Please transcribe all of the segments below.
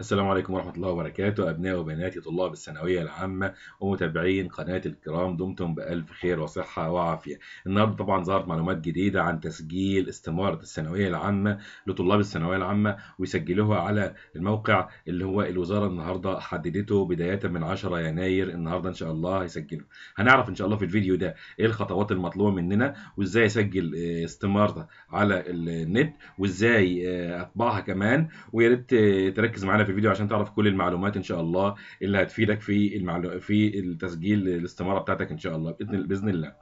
السلام عليكم ورحمة الله وبركاته أبناء وبناتي طلاب الثانوية العامة ومتابعين قناة الكرام دمتم بألف خير وصحة وعافية النهاردة طبعا ظهرت معلومات جديدة عن تسجيل استمارة الثانوية العامة لطلاب الثانوية العامة ويسجلوها على الموقع اللي هو الوزارة النهاردة حددته بداية من 10 يناير النهاردة إن شاء الله هيسجلوا هنعرف إن شاء الله في الفيديو ده إيه الخطوات المطلوبة مننا وإزاي أسجل آه، استمارة على النت وإزاي آه، أطبعها كمان ويا ريت آه، تركز معانا في الفيديو عشان تعرف كل المعلومات ان شاء الله اللي هتفيدك في المعلو... في التسجيل الاستماره بتاعتك ان شاء الله باذن باذن الله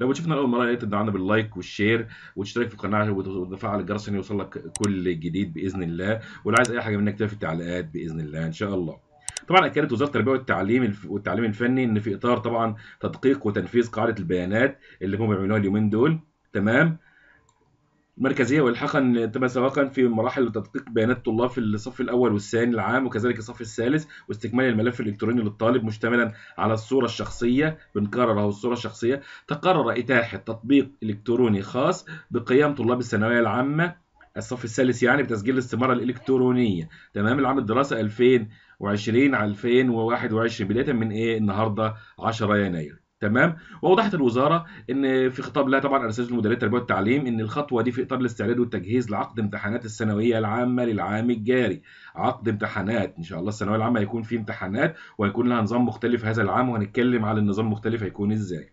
لو بتشوفنا لاول مره يا ريت تدعمنا باللايك والشير وتشترك في القناه وتفعل الجرس عشان يوصلك كل جديد باذن الله ولو عايز اي حاجه منك تكتبها في التعليقات باذن الله ان شاء الله طبعا اكدت وزاره التربيه والتعليم والتعليم الفني ان في اطار طبعا تدقيق وتنفيذ قاعده البيانات اللي هم بيعملوها اليومين دول تمام مركزية وإلحاقا سواقا في مراحل تدقيق بيانات طلاب في الصف الأول والثاني العام وكذلك الصف الثالث واستكمال الملف الإلكتروني للطالب مشتملا على الصورة الشخصية بنكرر أهو الصورة الشخصية تقرر إتاحة تطبيق إلكتروني خاص بقيام طلاب الثانوية العامة الصف الثالث يعني بتسجيل الاستمارة الإلكترونية تمام العام الدراسة 2020 على 2021 بداية من إيه النهاردة 10 يناير تمام واوضحت الوزاره ان في خطاب لها طبعا ارسلته لمديريه التربيه والتعليم ان الخطوه دي في اطار الاستعداد والتجهيز لعقد امتحانات الثانويه العامه للعام الجاري عقد امتحانات ان شاء الله الثانويه العامه هيكون في امتحانات وهيكون لها نظام مختلف هذا العام وهنتكلم على النظام المختلف هيكون ازاي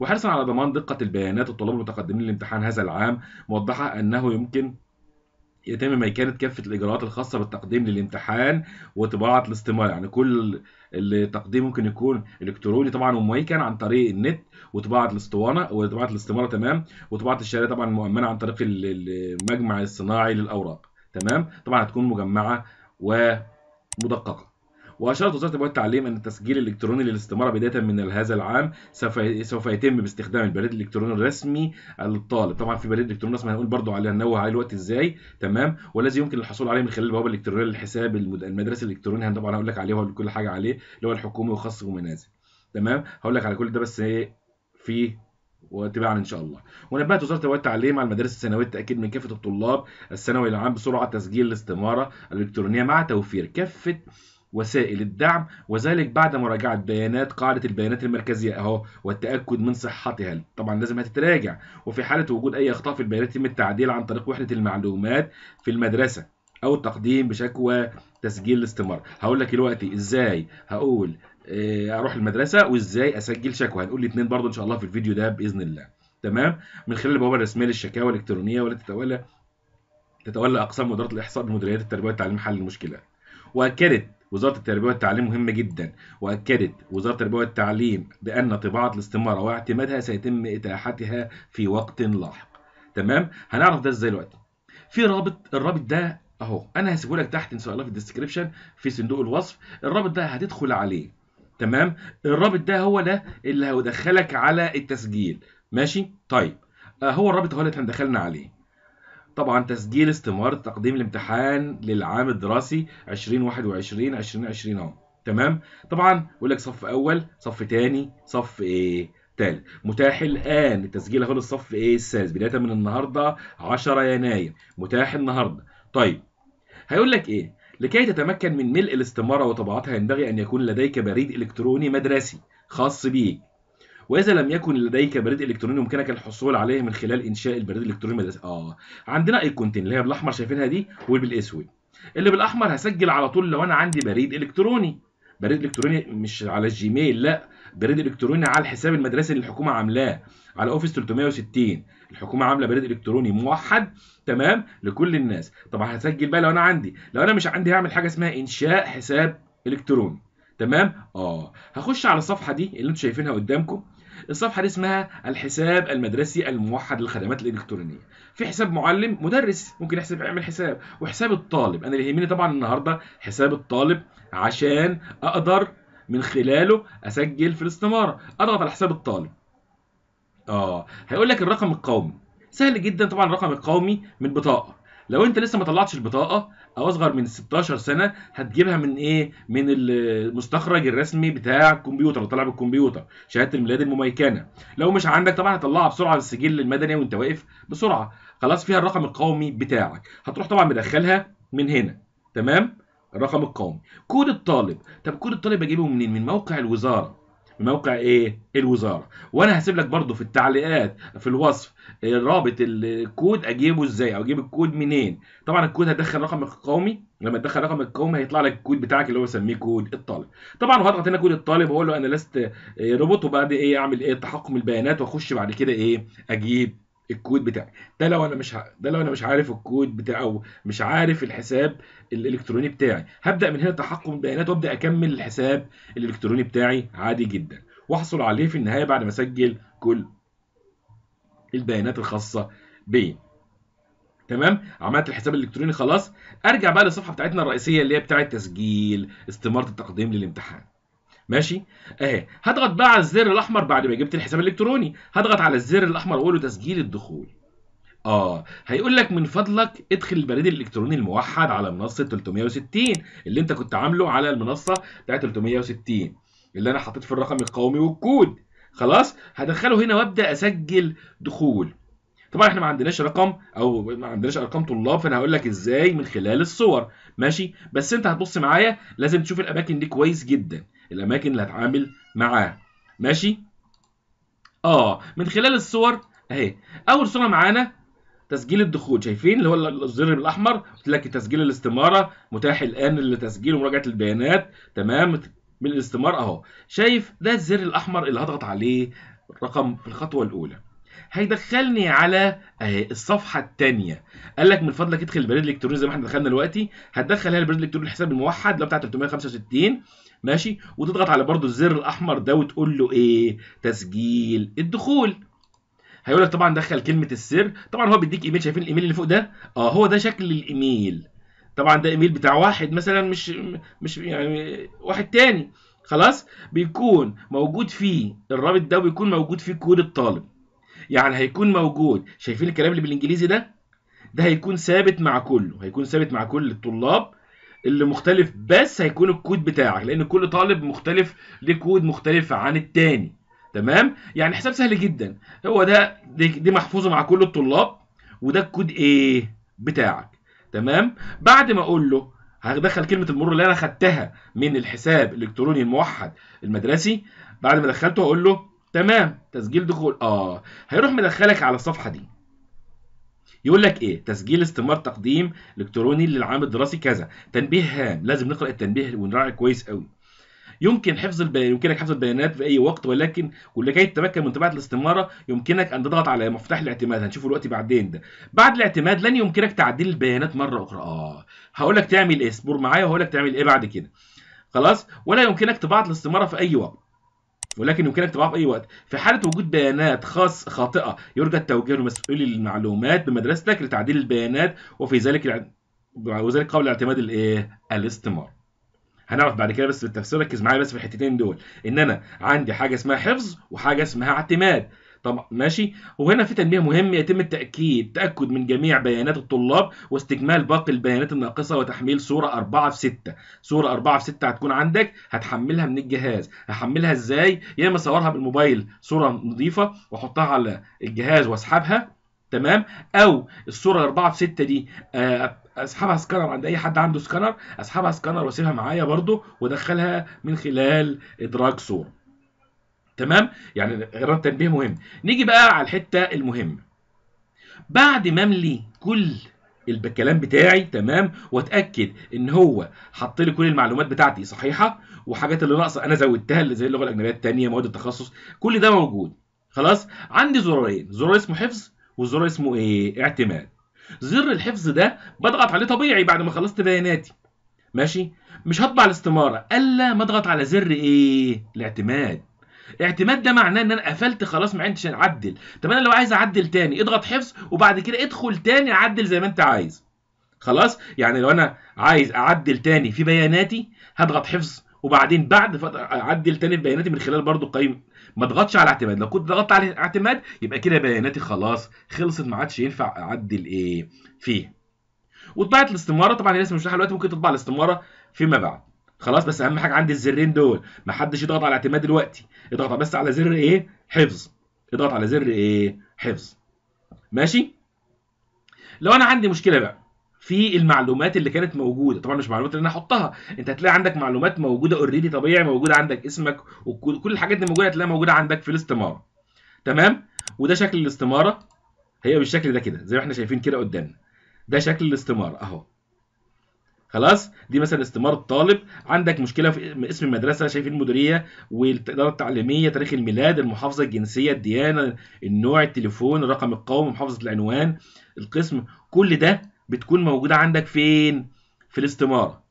وحرصا على ضمان دقه البيانات الطلاب المتقدمين للامتحان هذا العام موضحه انه يمكن يتم ميكانة كافة الإجراءات الخاصة بالتقديم للامتحان وطباعة الاستمارة يعني كل التقديم ممكن يكون الكتروني طبعا وميكان عن طريق النت وطباعة الاسطوانة وطباعة الاستمارة تمام وطباعة الشهادة طبعا مؤمنة عن طريق المجمع الصناعي للأوراق تمام طبعا هتكون مجمعة ومدققة واشارت وزاره البيئه والتعليم ان التسجيل الالكتروني للاستماره بدايه من هذا العام سوف سوف يتم باستخدام البريد الالكتروني الرسمي للطالب طبعا في بريد الكتروني رسمي هنقول برضو عليه هننوه عليه الوقت ازاي تمام والذي يمكن الحصول عليه من خلال البوابه الالكترونيه للحساب المدرسي الالكتروني طبعا هقول لك عليه هو كل حاجه عليه اللي هو الحكومي وخاص ومنازل تمام هقول لك على كل ده بس ايه في وتباعا ان شاء الله ونبهت وزاره التربيه والتعليم على المدارس الثانويه التاكيد من كافه الطلاب الثانوي العام بسرعه تسجيل الاستماره الالكترونيه مع توفير كافه وسائل الدعم وذلك بعد مراجعة بيانات قاعدة البيانات المركزية أهو والتأكد من صحتها طبعا لازم هتتراجع وفي حالة وجود أي أخطاء في البيانات يتم التعديل عن طريق وحدة المعلومات في المدرسة أو تقديم بشكوى تسجيل الاستمرار هقول لك دلوقتي إزاي هقول آه، أروح المدرسة وإزاي أسجل شكوى هنقول الاثنين برضو إن شاء الله في الفيديو ده بإذن الله تمام من خلال البوابة الرسمية للشكاوى الإلكترونية والتي تتولى تتولى أقسام مديرية الإحصاء بمديريات التربية والتعليم حل المشكلة وأكدت وزارة التربية والتعليم مهمة جدا وأكدت وزارة التربية والتعليم بأن طباعة الاستمارة واعتمادها سيتم إتاحتها في وقت لاحق تمام هنعرف ده ازاي دلوقتي في رابط الرابط ده اهو انا هسيبه لك تحت ان شاء الله في الديسكربشن في صندوق الوصف الرابط ده هتدخل عليه تمام الرابط ده هو ده اللي هيدخلك على التسجيل ماشي طيب آه، هو الرابط هو اللي احنا دخلنا عليه طبعا تسجيل استمارة تقديم الامتحان للعام الدراسي 2021 2020 اهو تمام طبعا يقول لك صف اول صف تاني صف ايه تال متاح الان التسجيل اهو للصف ايه السادس بدايه من النهارده 10 يناير متاح النهارده طيب هيقول لك ايه لكي تتمكن من ملء الاستمارة وطباعتها ينبغي أن يكون لديك بريد إلكتروني مدرسي خاص بيك واذا لم يكن لديك بريد الكتروني يمكنك الحصول عليه من خلال انشاء البريد الالكتروني المدرسي اه عندنا ايقونتين اللي هي بالاحمر شايفينها دي وبالاسود اللي بالاحمر هسجل على طول لو انا عندي بريد الكتروني بريد الكتروني مش على الجيميل لا بريد الكتروني على الحساب المدرسي اللي الحكومه عاملاه على اوفيس 360 الحكومه عامله بريد الكتروني موحد تمام لكل الناس طبعا هسجل بقى لو انا عندي لو انا مش عندي هعمل حاجه اسمها انشاء حساب الكتروني تمام اه هخش على الصفحه دي اللي انتم شايفينها قدامكم الصفحه دي اسمها الحساب المدرسي الموحد للخدمات الالكترونيه في حساب معلم مدرس ممكن يحسب يعمل حساب وحساب الطالب انا اللي يهمني طبعا النهارده حساب الطالب عشان اقدر من خلاله اسجل في الاستماره اضغط على حساب الطالب اه هيقول لك الرقم القومي سهل جدا طبعا الرقم القومي من بطاقه لو انت لسه ما طلعتش البطاقه او اصغر من 16 سنه هتجيبها من ايه من المستخرج الرسمي بتاع الكمبيوتر اللي طالع بالكمبيوتر شهاده الميلاد المميكنه لو مش عندك طبعا هتطلعها بسرعه للسجل المدني وانت واقف بسرعه خلاص فيها الرقم القومي بتاعك هتروح طبعا مدخلها من هنا تمام الرقم القومي كود الطالب طب كود الطالب اجيبه منين من موقع الوزاره موقع ايه الوزاره وانا هسيب لك برضو في التعليقات في الوصف رابط الكود اجيبه ازاي او اجيب الكود منين طبعا الكود هتدخل رقمك القومي لما تدخل رقمك القومي هيطلع لك الكود بتاعك اللي هو بسميه كود الطالب طبعا وهضغط هنا كود الطالب واقول له انا لست آه، روبوت وبعد ايه اعمل ايه تحكم البيانات واخش بعد كده ايه اجيب الكود بتاعي ده لو انا مش ع... ده لو انا مش عارف الكود بتاعي او مش عارف الحساب الالكتروني بتاعي هبدا من هنا تحكم البيانات وابدا اكمل الحساب الالكتروني بتاعي عادي جدا واحصل عليه في النهايه بعد ما اسجل كل البيانات الخاصه بي تمام عملت الحساب الالكتروني خلاص ارجع بقى للصفحه بتاعتنا الرئيسيه اللي هي بتاعه تسجيل استماره التقديم للامتحان ماشي اهي هضغط بقى على الزر الاحمر بعد ما جبت الحساب الالكتروني هضغط على الزر الاحمر واقول له تسجيل الدخول اه هيقول لك من فضلك ادخل البريد الالكتروني الموحد على منصه 360 اللي انت كنت عامله على المنصه بتاعت 360 اللي انا حطيت في الرقم القومي والكود خلاص هدخله هنا وابدا اسجل دخول طبعا احنا ما عندناش رقم او ما عندناش ارقام طلاب فانا هقول لك ازاي من خلال الصور ماشي بس انت هتبص معايا لازم تشوف الاماكن دي كويس جدا الاماكن اللي هتعامل معاها ماشي اه من خلال الصور اهي اول صوره معانا تسجيل الدخول شايفين اللي هو الزر الاحمر قلت لك تسجيل الاستماره متاح الان لتسجيل ومراجعه البيانات تمام من الاستماره اهو شايف ده الزر الاحمر اللي هضغط عليه الرقم في الخطوه الاولى هيدخلني على اهي الصفحه الثانيه قال لك من فضلك ادخل البريد الالكتروني زي ما احنا دخلنا دلوقتي هتدخل هنا البريد الالكتروني الحساب الموحد اللي هو بتاع 365 ماشي وتضغط على برضو الزر الاحمر ده وتقول له ايه تسجيل الدخول هيقول لك طبعا دخل كلمه السر طبعا هو بيديك ايميل شايفين الايميل اللي فوق ده اه هو ده شكل الايميل طبعا ده ايميل بتاع واحد مثلا مش مش يعني واحد تاني خلاص بيكون موجود فيه الرابط ده بيكون موجود فيه كود الطالب يعني هيكون موجود شايفين الكلام اللي بالانجليزي ده ده هيكون ثابت مع كله هيكون ثابت مع كل الطلاب اللي مختلف بس هيكون الكود بتاعك لان كل طالب مختلف ليه كود مختلف عن الثاني تمام يعني حساب سهل جدا هو ده دي, دي محفوظه مع كل الطلاب وده الكود ايه بتاعك تمام بعد ما اقول له هدخل كلمه المرور اللي انا خدتها من الحساب الالكتروني الموحد المدرسي بعد ما دخلته هقول له تمام تسجيل دخول اه هيروح مدخلك على الصفحه دي يقول لك ايه تسجيل استمار تقديم الكتروني للعام الدراسي كذا تنبيه هام لازم نقرا التنبيه ونراعي كويس قوي يمكن حفظ البيانات يمكنك حفظ البيانات في اي وقت ولكن ولكي تتمكن من طباعه الاستماره يمكنك ان تضغط على مفتاح الاعتماد هنشوفه دلوقتي بعدين ده بعد الاعتماد لن يمكنك تعديل البيانات مره اخرى اه هقول لك تعمل ايه اصبر معايا وهقول لك تعمل ايه بعد كده خلاص ولا يمكنك طباعه الاستماره في اي وقت ولكن يمكنك تبعها في اي وقت في حاله وجود بيانات خاص خاطئه يرجى التوجيه لمسؤولي المعلومات بمدرستك لتعديل البيانات وفي ذلك وذلك قبل اعتماد الايه الاستمار هنعرف بعد كده بس بالتفسير ركز معايا بس في الحتتين دول ان انا عندي حاجه اسمها حفظ وحاجه اسمها اعتماد طبعا ماشي وهنا في تنبيه مهم يتم التاكيد تاكد من جميع بيانات الطلاب واستكمال باقي البيانات الناقصه وتحميل صوره 4 في 6 صوره 4 في 6 هتكون عندك هتحملها من الجهاز هحملها ازاي يا اما اصورها بالموبايل صوره نظيفه واحطها على الجهاز واسحبها تمام او الصوره 4 في 6 دي آه، اسحبها سكانر عند اي حد عنده سكانر اسحبها سكانر واسيبها معايا برده وادخلها من خلال ادراج صوره تمام يعني اراده تنبيه مهم نيجي بقى على الحته المهمه بعد ما املي كل الكلام بتاعي تمام واتاكد ان هو حط لي كل المعلومات بتاعتي صحيحه وحاجات اللي ناقصه انا زودتها اللي زي اللغه الاجنبيه الثانيه مواد التخصص كل ده موجود خلاص عندي زرارين زرار اسمه حفظ وزرار اسمه ايه اعتماد زر الحفظ ده بضغط عليه طبيعي بعد ما خلصت بياناتي ماشي مش هطبع الاستماره الا ما اضغط على زر ايه الاعتماد اعتماد ده معناه ان انا قفلت خلاص ما عندش اعدل طب انا لو عايز اعدل تاني اضغط حفظ وبعد كده ادخل تاني اعدل زي ما انت عايز خلاص يعني لو انا عايز اعدل تاني في بياناتي هضغط حفظ وبعدين بعد فتره اعدل تاني في بياناتي من خلال برضو قيم ما اضغطش على اعتماد لو كنت ضغطت على اعتماد يبقى كده بياناتي خلاص خلصت ما عادش ينفع اعدل ايه فيه وطبعت الاستماره طبعا لسه مش الوقت ممكن تطبع الاستماره فيما بعد خلاص بس اهم حاجه عندي الزرين دول ما حدش يضغط على اعتماد دلوقتي اضغط بس على زر ايه حفظ اضغط على زر ايه حفظ ماشي لو انا عندي مشكله بقى في المعلومات اللي كانت موجوده طبعا مش معلومات اللي انا هحطها انت هتلاقي عندك معلومات موجوده اوريدي طبيعي موجوده عندك اسمك وكل الحاجات دي موجوده هتلاقيها موجوده عندك في الاستماره تمام وده شكل الاستماره هي بالشكل ده كده زي ما احنا شايفين كده قدامنا ده شكل الاستماره اهو خلاص دي مثلا استمارة طالب عندك مشكله في اسم المدرسه شايف المديريه والاداره التعليميه تاريخ الميلاد المحافظه الجنسيه الديانه النوع التليفون الرقم القومي محافظه العنوان القسم كل ده بتكون موجوده عندك فين في الاستماره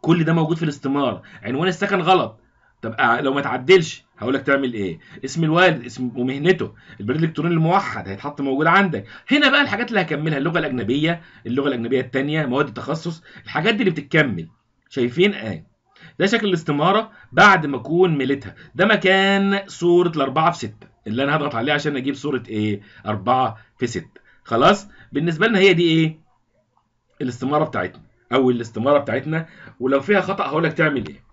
كل ده موجود في الاستماره عنوان السكن غلط طب آه، لو ما تعدلش هقول لك تعمل ايه اسم الوالد اسم ومهنته البريد الالكتروني الموحد هيتحط موجود عندك هنا بقى الحاجات اللي هكملها اللغه الاجنبيه اللغه الاجنبيه الثانيه مواد التخصص الحاجات دي اللي بتتكمل شايفين اهي ده شكل الاستماره بعد ما اكون مليتها ده مكان صوره الاربعه في سته اللي انا هضغط عليها عشان اجيب صوره ايه اربعه في سته خلاص بالنسبه لنا هي دي ايه الاستماره بتاعتنا او الاستماره بتاعتنا ولو فيها خطا هقول لك تعمل ايه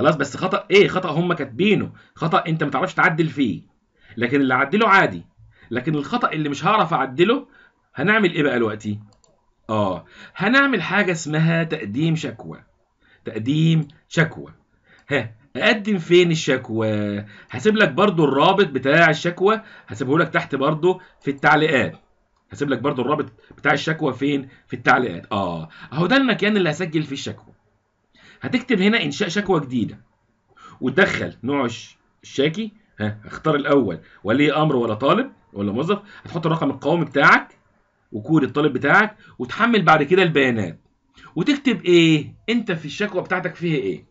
خلاص بس خطا ايه خطا هم كاتبينه خطا انت ما تعرفش تعدل فيه لكن اللي عدله عادي لكن الخطا اللي مش هعرف اعدله هنعمل ايه بقى دلوقتي اه هنعمل حاجه اسمها تقديم شكوى تقديم شكوى ها اقدم فين الشكوى هسيب لك برضو الرابط بتاع الشكوى هسيبه لك تحت برضو في التعليقات هسيب لك برضو الرابط بتاع الشكوى فين في التعليقات اه اهو ده المكان اللي هسجل فيه الشكوى هتكتب هنا انشاء شكوى جديده وتدخل نوع الشاكي ها اختار الاول ولي امر ولا طالب ولا موظف هتحط الرقم القومي بتاعك وكود الطالب بتاعك وتحمل بعد كده البيانات وتكتب ايه انت في الشكوى بتاعتك فيها ايه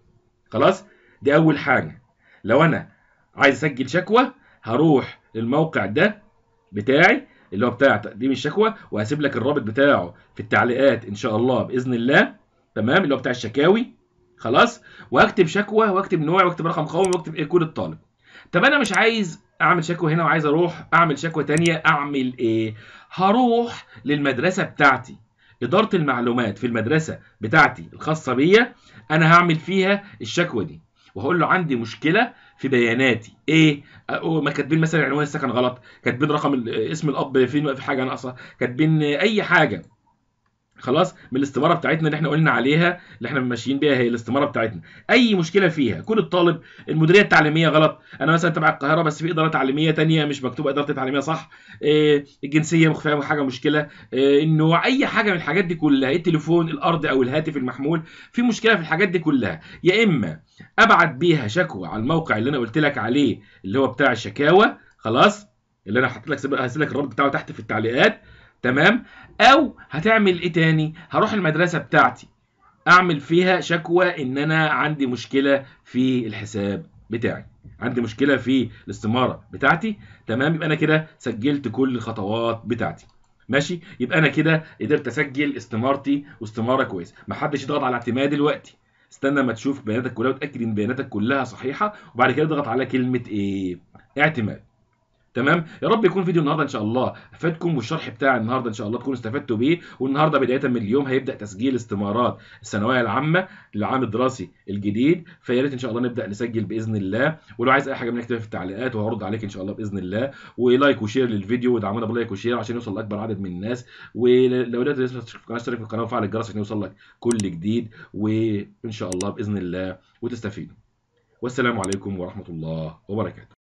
خلاص دي اول حاجه لو انا عايز اسجل شكوى هروح للموقع ده بتاعي اللي هو بتاع تقديم الشكوى وهسيب لك الرابط بتاعه في التعليقات ان شاء الله باذن الله تمام اللي هو بتاع الشكاوي خلاص واكتب شكوى واكتب نوع واكتب رقم قومي واكتب ايه كود الطالب طب انا مش عايز اعمل شكوى هنا وعايز اروح اعمل شكوى ثانيه اعمل ايه هروح للمدرسه بتاعتي اداره المعلومات في المدرسه بتاعتي الخاصه بيا انا هعمل فيها الشكوى دي وهقول له عندي مشكله في بياناتي ايه ما كاتبين مثلا عنوان السكن غلط كاتبين رقم اسم الاب فين في حاجه ناقصه كاتبين اي حاجه خلاص من الاستماره بتاعتنا اللي احنا قلنا عليها اللي احنا ماشيين بيها هي الاستماره بتاعتنا اي مشكله فيها كل الطالب المديريه التعليميه غلط انا مثلا تبع القاهره بس في اداره تعليميه تانية مش مكتوبه اداره تعليميه صح إيه الجنسيه مخفيه حاجه مشكله إيه انه اي حاجه من الحاجات دي كلها التليفون الارض او الهاتف المحمول في مشكله في الحاجات دي كلها يا اما ابعت بيها شكوى على الموقع اللي انا قلت لك عليه اللي هو بتاع الشكاوى خلاص اللي انا حاطط لك هسيب لك الرابط بتاعه تحت في التعليقات تمام او هتعمل ايه تاني هروح المدرسه بتاعتي اعمل فيها شكوى ان انا عندي مشكله في الحساب بتاعي عندي مشكله في الاستماره بتاعتي تمام يبقى انا كده سجلت كل الخطوات بتاعتي ماشي يبقى انا كده قدرت اسجل استمارتي واستماره كويسه محدش يضغط على اعتماد دلوقتي استنى ما تشوف بياناتك كلها وتاكد ان بياناتك كلها صحيحه وبعد كده اضغط على كلمه ايه اعتماد تمام يا رب يكون فيديو النهارده ان شاء الله افادكم والشرح بتاع النهارده ان شاء الله تكونوا استفدتوا بيه والنهارده بدايه من اليوم هيبدا تسجيل استمارات الثانويه العامه للعام الدراسي الجديد فيا ريت ان شاء الله نبدا نسجل باذن الله ولو عايز اي حاجه منك اكتبها في التعليقات وهرد عليك ان شاء الله باذن الله ولايك وشير للفيديو ودعمونا بلايك وشير عشان يوصل لاكبر عدد من الناس ولو لسه تشترك في القناه اشترك في القناه وفعل الجرس عشان يوصل لك كل جديد وان شاء الله باذن الله وتستفيدوا والسلام عليكم ورحمه الله وبركاته